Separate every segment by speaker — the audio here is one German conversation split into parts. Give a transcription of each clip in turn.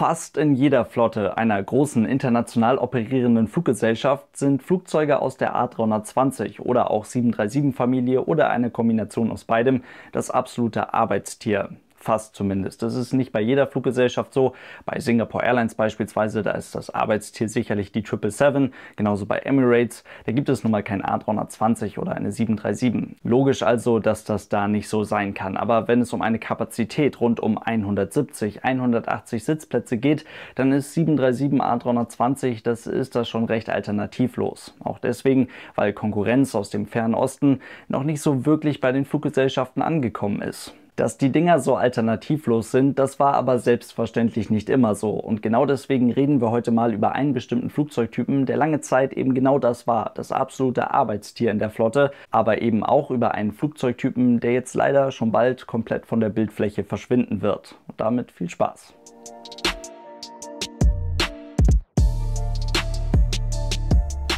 Speaker 1: Fast in jeder Flotte einer großen international operierenden Fluggesellschaft sind Flugzeuge aus der A320 oder auch 737-Familie oder eine Kombination aus beidem das absolute Arbeitstier fast zumindest. Das ist nicht bei jeder Fluggesellschaft so. Bei Singapore Airlines beispielsweise, da ist das Arbeitstier sicherlich die 777, genauso bei Emirates. Da gibt es nun mal kein A320 oder eine 737. Logisch also, dass das da nicht so sein kann. Aber wenn es um eine Kapazität rund um 170, 180 Sitzplätze geht, dann ist 737 A320, das ist das schon recht alternativlos. Auch deswegen, weil Konkurrenz aus dem fernen Osten noch nicht so wirklich bei den Fluggesellschaften angekommen ist. Dass die Dinger so alternativlos sind, das war aber selbstverständlich nicht immer so. Und genau deswegen reden wir heute mal über einen bestimmten Flugzeugtypen, der lange Zeit eben genau das war, das absolute Arbeitstier in der Flotte, aber eben auch über einen Flugzeugtypen, der jetzt leider schon bald komplett von der Bildfläche verschwinden wird. Und damit viel Spaß.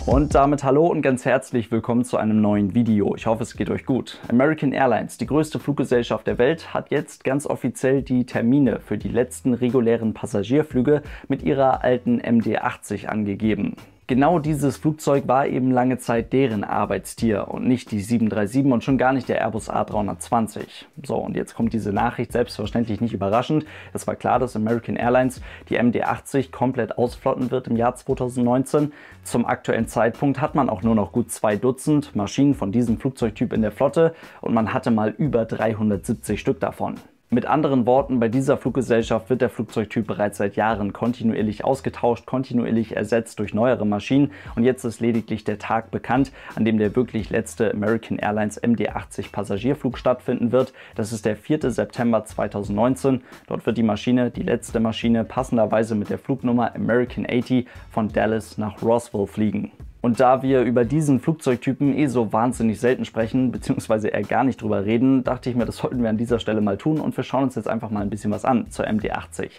Speaker 1: Und damit hallo und ganz herzlich willkommen zu einem neuen Video. Ich hoffe, es geht euch gut. American Airlines, die größte Fluggesellschaft der Welt, hat jetzt ganz offiziell die Termine für die letzten regulären Passagierflüge mit ihrer alten MD-80 angegeben genau dieses Flugzeug war eben lange Zeit deren Arbeitstier und nicht die 737 und schon gar nicht der Airbus A320. So, und jetzt kommt diese Nachricht selbstverständlich nicht überraschend. Es war klar, dass American Airlines die MD-80 komplett ausflotten wird im Jahr 2019. Zum aktuellen Zeitpunkt hat man auch nur noch gut zwei Dutzend Maschinen von diesem Flugzeugtyp in der Flotte und man hatte mal über 370 Stück davon. Mit anderen Worten, bei dieser Fluggesellschaft wird der Flugzeugtyp bereits seit Jahren kontinuierlich ausgetauscht, kontinuierlich ersetzt durch neuere Maschinen und jetzt ist lediglich der Tag bekannt, an dem der wirklich letzte American Airlines MD-80 Passagierflug stattfinden wird. Das ist der 4. September 2019. Dort wird die Maschine, die letzte Maschine, passenderweise mit der Flugnummer American 80 von Dallas nach Roswell fliegen. Und da wir über diesen Flugzeugtypen eh so wahnsinnig selten sprechen, beziehungsweise eher gar nicht drüber reden, dachte ich mir, das sollten wir an dieser Stelle mal tun und wir schauen uns jetzt einfach mal ein bisschen was an zur MD-80.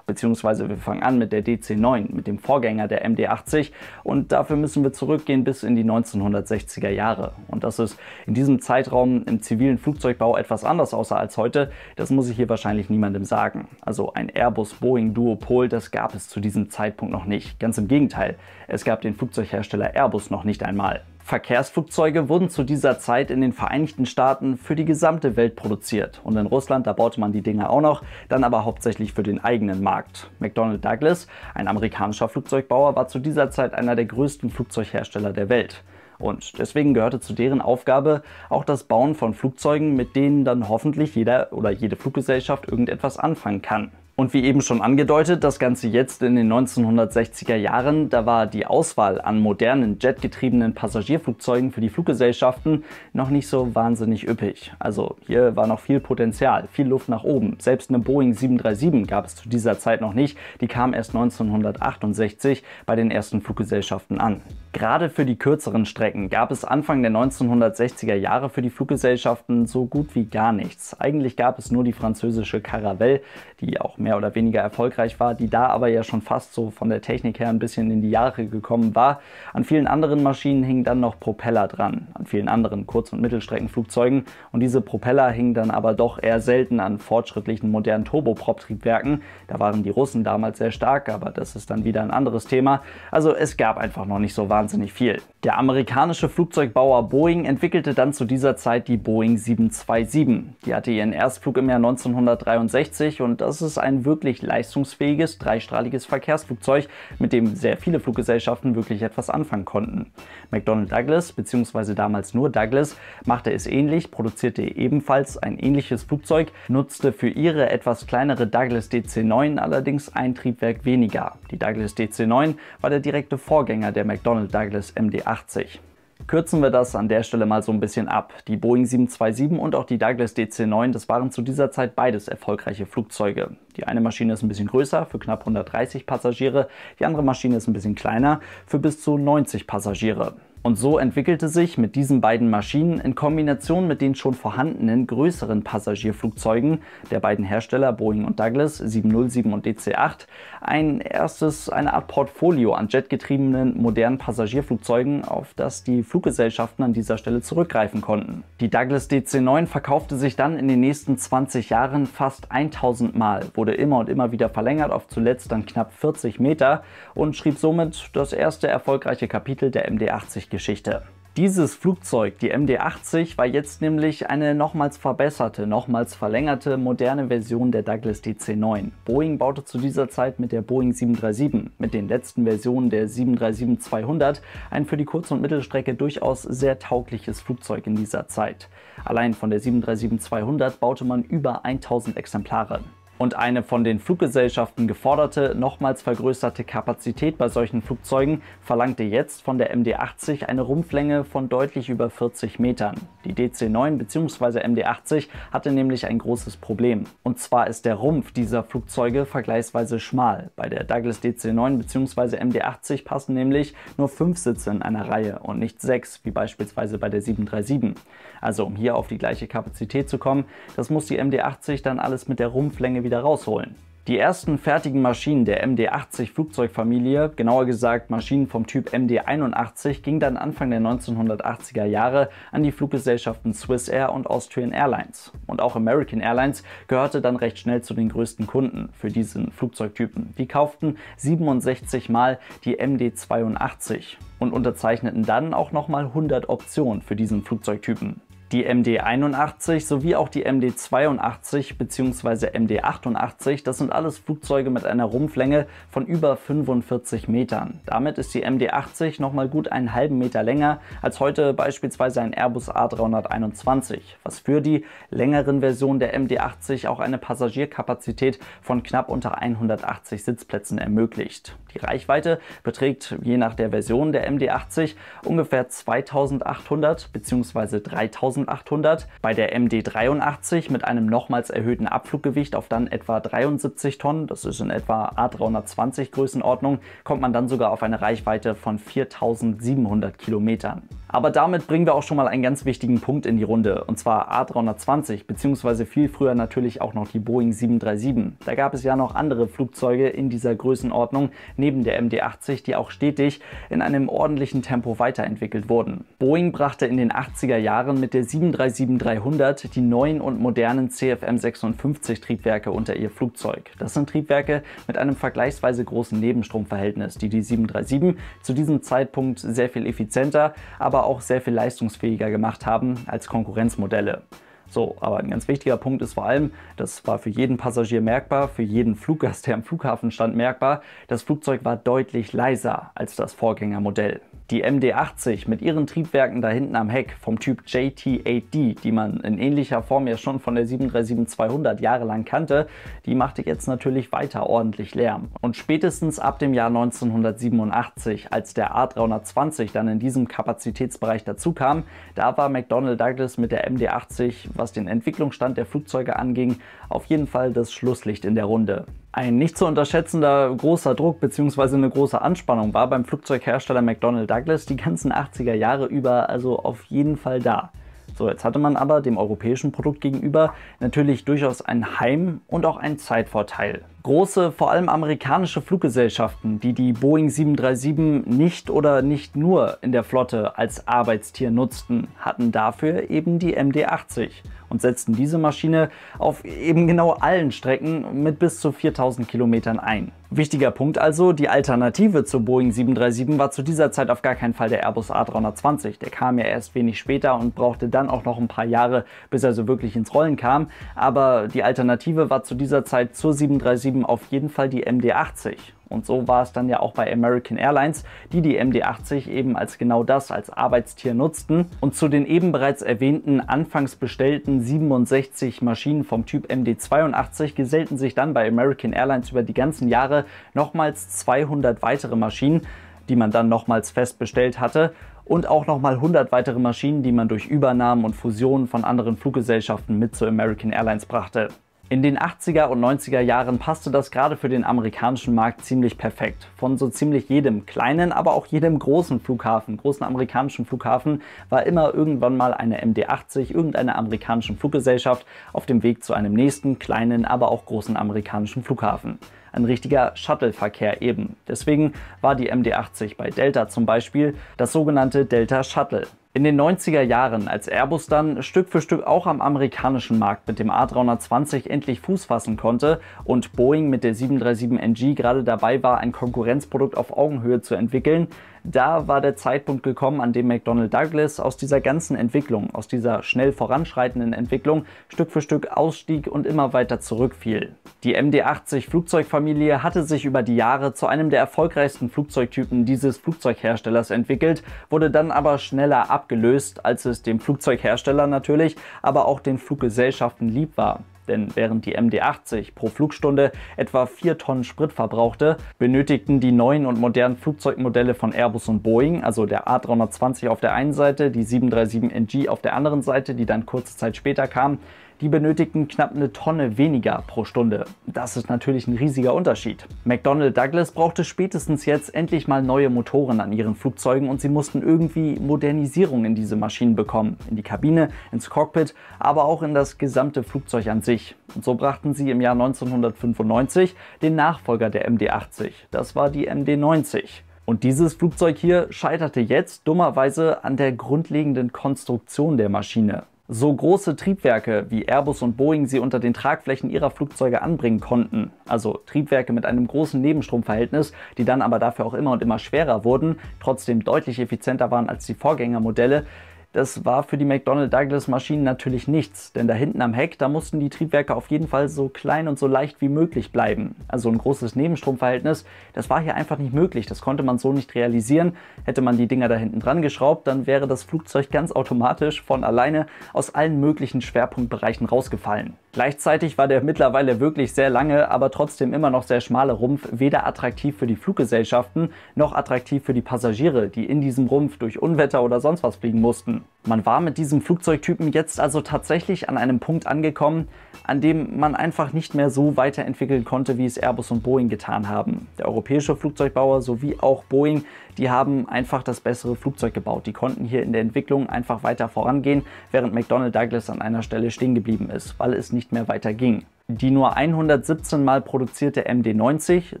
Speaker 1: Beziehungsweise wir fangen an mit der DC-9, mit dem Vorgänger der MD-80 und dafür müssen wir zurückgehen bis in die 1960er Jahre. Und dass es in diesem Zeitraum im zivilen Flugzeugbau etwas anders aussah als heute, das muss ich hier wahrscheinlich niemandem sagen. Also ein Airbus-Boeing-Duopol, das gab es zu diesem Zeitpunkt noch nicht. Ganz im Gegenteil, es gab den Flugzeughersteller Airbus noch nicht einmal. Verkehrsflugzeuge wurden zu dieser Zeit in den Vereinigten Staaten für die gesamte Welt produziert und in Russland, da baute man die Dinger auch noch, dann aber hauptsächlich für den eigenen Markt. McDonnell Douglas, ein amerikanischer Flugzeugbauer, war zu dieser Zeit einer der größten Flugzeughersteller der Welt. Und deswegen gehörte zu deren Aufgabe auch das Bauen von Flugzeugen, mit denen dann hoffentlich jeder oder jede Fluggesellschaft irgendetwas anfangen kann. Und wie eben schon angedeutet, das Ganze jetzt in den 1960er Jahren, da war die Auswahl an modernen jetgetriebenen Passagierflugzeugen für die Fluggesellschaften noch nicht so wahnsinnig üppig. Also hier war noch viel Potenzial, viel Luft nach oben. Selbst eine Boeing 737 gab es zu dieser Zeit noch nicht, die kam erst 1968 bei den ersten Fluggesellschaften an. Gerade für die kürzeren Strecken gab es Anfang der 1960er Jahre für die Fluggesellschaften so gut wie gar nichts. Eigentlich gab es nur die französische Caravelle, die auch mehr oder weniger erfolgreich war, die da aber ja schon fast so von der Technik her ein bisschen in die Jahre gekommen war. An vielen anderen Maschinen hingen dann noch Propeller dran, an vielen anderen Kurz- und Mittelstreckenflugzeugen und diese Propeller hingen dann aber doch eher selten an fortschrittlichen modernen Turboprop-Triebwerken. Da waren die Russen damals sehr stark, aber das ist dann wieder ein anderes Thema. Also es gab einfach noch nicht so wahnsinnig viel. Der amerikanische Flugzeugbauer Boeing entwickelte dann zu dieser Zeit die Boeing 727. Die hatte ihren Erstflug im Jahr 1963 und das ist ein ein wirklich leistungsfähiges, dreistrahliges Verkehrsflugzeug, mit dem sehr viele Fluggesellschaften wirklich etwas anfangen konnten. McDonnell Douglas, bzw. damals nur Douglas, machte es ähnlich, produzierte ebenfalls ein ähnliches Flugzeug, nutzte für ihre etwas kleinere Douglas DC-9 allerdings ein Triebwerk weniger. Die Douglas DC-9 war der direkte Vorgänger der McDonnell Douglas MD-80. Kürzen wir das an der Stelle mal so ein bisschen ab. Die Boeing 727 und auch die Douglas DC-9, das waren zu dieser Zeit beides erfolgreiche Flugzeuge. Die eine Maschine ist ein bisschen größer, für knapp 130 Passagiere, die andere Maschine ist ein bisschen kleiner, für bis zu 90 Passagiere. Und so entwickelte sich mit diesen beiden Maschinen in Kombination mit den schon vorhandenen größeren Passagierflugzeugen der beiden Hersteller Boeing und Douglas 707 und DC-8 ein erstes, eine Art Portfolio an jetgetriebenen modernen Passagierflugzeugen, auf das die Fluggesellschaften an dieser Stelle zurückgreifen konnten. Die Douglas DC-9 verkaufte sich dann in den nächsten 20 Jahren fast 1000 Mal, wurde immer und immer wieder verlängert auf zuletzt dann knapp 40 Meter und schrieb somit das erste erfolgreiche Kapitel der MD-80 Geschichte. Dieses Flugzeug, die MD-80, war jetzt nämlich eine nochmals verbesserte, nochmals verlängerte, moderne Version der Douglas DC-9. Boeing baute zu dieser Zeit mit der Boeing 737, mit den letzten Versionen der 737-200, ein für die Kurz- und Mittelstrecke durchaus sehr taugliches Flugzeug in dieser Zeit. Allein von der 737-200 baute man über 1000 Exemplare und eine von den Fluggesellschaften geforderte, nochmals vergrößerte Kapazität bei solchen Flugzeugen verlangte jetzt von der MD-80 eine Rumpflänge von deutlich über 40 Metern. Die DC-9 bzw. MD-80 hatte nämlich ein großes Problem. Und zwar ist der Rumpf dieser Flugzeuge vergleichsweise schmal. Bei der Douglas DC-9 bzw. MD-80 passen nämlich nur fünf Sitze in einer Reihe und nicht sechs, wie beispielsweise bei der 737. Also um hier auf die gleiche Kapazität zu kommen, das muss die MD-80 dann alles mit der Rumpflänge wieder rausholen. Die ersten fertigen Maschinen der MD-80 Flugzeugfamilie, genauer gesagt Maschinen vom Typ MD-81, gingen dann Anfang der 1980er Jahre an die Fluggesellschaften Swiss Air und Austrian Airlines. Und auch American Airlines gehörte dann recht schnell zu den größten Kunden für diesen Flugzeugtypen. Die kauften 67 Mal die MD-82 und unterzeichneten dann auch nochmal 100 Optionen für diesen Flugzeugtypen die MD-81 sowie auch die MD-82 bzw. MD-88. Das sind alles Flugzeuge mit einer Rumpflänge von über 45 Metern. Damit ist die MD-80 nochmal gut einen halben Meter länger als heute beispielsweise ein Airbus A321, was für die längeren Versionen der MD-80 auch eine Passagierkapazität von knapp unter 180 Sitzplätzen ermöglicht. Die Reichweite beträgt je nach der Version der MD-80 ungefähr 2800 bzw. 3000 2800, bei der MD83 mit einem nochmals erhöhten Abfluggewicht auf dann etwa 73 Tonnen, das ist in etwa A320 Größenordnung, kommt man dann sogar auf eine Reichweite von 4700 Kilometern. Aber damit bringen wir auch schon mal einen ganz wichtigen Punkt in die Runde, und zwar A320 beziehungsweise viel früher natürlich auch noch die Boeing 737. Da gab es ja noch andere Flugzeuge in dieser Größenordnung neben der MD80, die auch stetig in einem ordentlichen Tempo weiterentwickelt wurden. Boeing brachte in den 80er Jahren mit der 737-300 die neuen und modernen CFM56 Triebwerke unter ihr Flugzeug. Das sind Triebwerke mit einem vergleichsweise großen Nebenstromverhältnis, die die 737 zu diesem Zeitpunkt sehr viel effizienter, aber auch sehr viel leistungsfähiger gemacht haben als Konkurrenzmodelle. So, aber ein ganz wichtiger Punkt ist vor allem, das war für jeden Passagier merkbar, für jeden Fluggast, der am Flughafen stand, merkbar, das Flugzeug war deutlich leiser als das Vorgängermodell. Die MD80 mit ihren Triebwerken da hinten am Heck vom Typ JT8D, die man in ähnlicher Form ja schon von der 737-200 jahrelang kannte, die machte jetzt natürlich weiter ordentlich Lärm. Und spätestens ab dem Jahr 1987, als der A320 dann in diesem Kapazitätsbereich dazukam, da war McDonnell Douglas mit der MD80, was den Entwicklungsstand der Flugzeuge anging, auf jeden Fall das Schlusslicht in der Runde. Ein nicht zu unterschätzender großer Druck bzw. eine große Anspannung war beim Flugzeughersteller McDonnell Douglas die ganzen 80er Jahre über also auf jeden Fall da. So, jetzt hatte man aber dem europäischen Produkt gegenüber natürlich durchaus einen Heim- und auch einen Zeitvorteil. Große, vor allem amerikanische Fluggesellschaften, die die Boeing 737 nicht oder nicht nur in der Flotte als Arbeitstier nutzten, hatten dafür eben die MD-80 und setzten diese Maschine auf eben genau allen Strecken mit bis zu 4000 Kilometern ein. Wichtiger Punkt also, die Alternative zur Boeing 737 war zu dieser Zeit auf gar keinen Fall der Airbus A320. Der kam ja erst wenig später und brauchte dann auch noch ein paar Jahre, bis er so wirklich ins Rollen kam. Aber die Alternative war zu dieser Zeit zur 737 eben auf jeden Fall die MD-80. Und so war es dann ja auch bei American Airlines, die die MD-80 eben als genau das, als Arbeitstier nutzten. Und zu den eben bereits erwähnten, anfangs bestellten 67 Maschinen vom Typ MD-82 gesellten sich dann bei American Airlines über die ganzen Jahre nochmals 200 weitere Maschinen, die man dann nochmals festbestellt hatte und auch nochmal 100 weitere Maschinen, die man durch Übernahmen und Fusionen von anderen Fluggesellschaften mit zu American Airlines brachte. In den 80er und 90er Jahren passte das gerade für den amerikanischen Markt ziemlich perfekt. Von so ziemlich jedem kleinen, aber auch jedem großen Flughafen, großen amerikanischen Flughafen, war immer irgendwann mal eine MD-80 irgendeiner amerikanischen Fluggesellschaft auf dem Weg zu einem nächsten kleinen, aber auch großen amerikanischen Flughafen. Ein richtiger Shuttle-Verkehr eben. Deswegen war die MD-80 bei Delta zum Beispiel das sogenannte Delta Shuttle. In den 90er Jahren, als Airbus dann Stück für Stück auch am amerikanischen Markt mit dem A320 endlich Fuß fassen konnte und Boeing mit der 737NG gerade dabei war, ein Konkurrenzprodukt auf Augenhöhe zu entwickeln, da war der Zeitpunkt gekommen, an dem McDonnell Douglas aus dieser ganzen Entwicklung, aus dieser schnell voranschreitenden Entwicklung, Stück für Stück ausstieg und immer weiter zurückfiel. Die MD-80 Flugzeugfamilie hatte sich über die Jahre zu einem der erfolgreichsten Flugzeugtypen dieses Flugzeugherstellers entwickelt, wurde dann aber schneller abgelöst, als es dem Flugzeughersteller natürlich, aber auch den Fluggesellschaften lieb war. Denn während die MD-80 pro Flugstunde etwa 4 Tonnen Sprit verbrauchte, benötigten die neuen und modernen Flugzeugmodelle von Airbus und Boeing, also der A320 auf der einen Seite, die 737NG auf der anderen Seite, die dann kurze Zeit später kam, die benötigten knapp eine Tonne weniger pro Stunde. Das ist natürlich ein riesiger Unterschied. McDonnell Douglas brauchte spätestens jetzt endlich mal neue Motoren an ihren Flugzeugen und sie mussten irgendwie Modernisierung in diese Maschinen bekommen. In die Kabine, ins Cockpit, aber auch in das gesamte Flugzeug an sich md Und so brachten sie im Jahr 1995 den Nachfolger der MD80. Das war die MD90. Und dieses Flugzeug hier scheiterte jetzt dummerweise an der grundlegenden Konstruktion der Maschine. So große Triebwerke, wie Airbus und Boeing sie unter den Tragflächen ihrer Flugzeuge anbringen konnten, also Triebwerke mit einem großen Nebenstromverhältnis, die dann aber dafür auch immer und immer schwerer wurden, trotzdem deutlich effizienter waren als die Vorgängermodelle, das war für die McDonnell Douglas Maschinen natürlich nichts, denn da hinten am Heck, da mussten die Triebwerke auf jeden Fall so klein und so leicht wie möglich bleiben. Also ein großes Nebenstromverhältnis, das war hier einfach nicht möglich, das konnte man so nicht realisieren. Hätte man die Dinger da hinten dran geschraubt, dann wäre das Flugzeug ganz automatisch von alleine aus allen möglichen Schwerpunktbereichen rausgefallen. Gleichzeitig war der mittlerweile wirklich sehr lange, aber trotzdem immer noch sehr schmale Rumpf weder attraktiv für die Fluggesellschaften noch attraktiv für die Passagiere, die in diesem Rumpf durch Unwetter oder sonst was fliegen mussten. Man war mit diesem Flugzeugtypen jetzt also tatsächlich an einem Punkt angekommen, an dem man einfach nicht mehr so weiterentwickeln konnte, wie es Airbus und Boeing getan haben. Der europäische Flugzeugbauer sowie auch Boeing, die haben einfach das bessere Flugzeug gebaut. Die konnten hier in der Entwicklung einfach weiter vorangehen, während McDonnell Douglas an einer Stelle stehen geblieben ist, weil es nicht nicht mehr weiter ging die nur 117 mal produzierte MD-90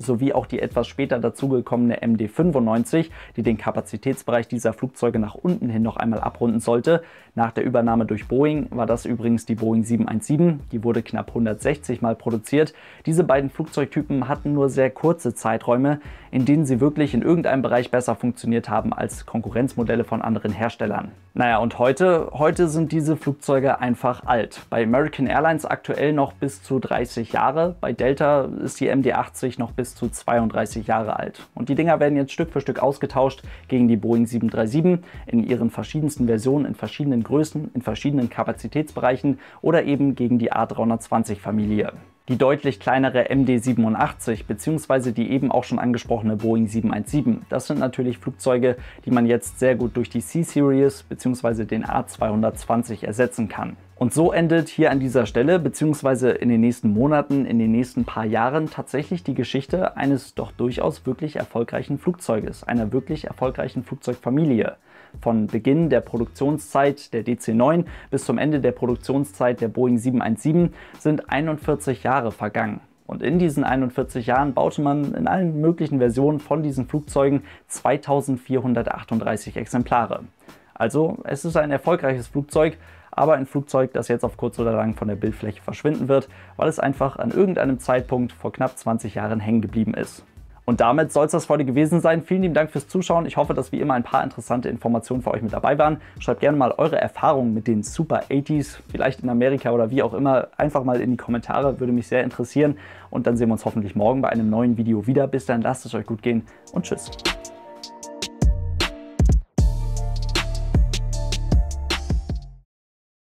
Speaker 1: sowie auch die etwas später dazugekommene MD-95, die den Kapazitätsbereich dieser Flugzeuge nach unten hin noch einmal abrunden sollte. Nach der Übernahme durch Boeing war das übrigens die Boeing 717, die wurde knapp 160 mal produziert. Diese beiden Flugzeugtypen hatten nur sehr kurze Zeiträume, in denen sie wirklich in irgendeinem Bereich besser funktioniert haben als Konkurrenzmodelle von anderen Herstellern. Naja, und heute? Heute sind diese Flugzeuge einfach alt. Bei American Airlines aktuell noch bis zu 30 Jahre. Bei Delta ist die MD-80 noch bis zu 32 Jahre alt. Und die Dinger werden jetzt Stück für Stück ausgetauscht gegen die Boeing 737 in ihren verschiedensten Versionen, in verschiedenen Größen, in verschiedenen Kapazitätsbereichen oder eben gegen die A320-Familie die deutlich kleinere MD-87 bzw. die eben auch schon angesprochene Boeing 717. Das sind natürlich Flugzeuge, die man jetzt sehr gut durch die C-Series bzw. den A220 ersetzen kann. Und so endet hier an dieser Stelle beziehungsweise in den nächsten Monaten, in den nächsten paar Jahren tatsächlich die Geschichte eines doch durchaus wirklich erfolgreichen Flugzeuges, einer wirklich erfolgreichen Flugzeugfamilie. Von Beginn der Produktionszeit der DC-9 bis zum Ende der Produktionszeit der Boeing 717 sind 41 Jahre vergangen. Und in diesen 41 Jahren baute man in allen möglichen Versionen von diesen Flugzeugen 2438 Exemplare. Also es ist ein erfolgreiches Flugzeug, aber ein Flugzeug, das jetzt auf kurz oder lang von der Bildfläche verschwinden wird, weil es einfach an irgendeinem Zeitpunkt vor knapp 20 Jahren hängen geblieben ist. Und damit soll es das heute gewesen sein. Vielen lieben Dank fürs Zuschauen. Ich hoffe, dass wie immer ein paar interessante Informationen für euch mit dabei waren. Schreibt gerne mal eure Erfahrungen mit den Super 80s, vielleicht in Amerika oder wie auch immer, einfach mal in die Kommentare. Würde mich sehr interessieren. Und dann sehen wir uns hoffentlich morgen bei einem neuen Video wieder. Bis dann, lasst es euch gut gehen und tschüss.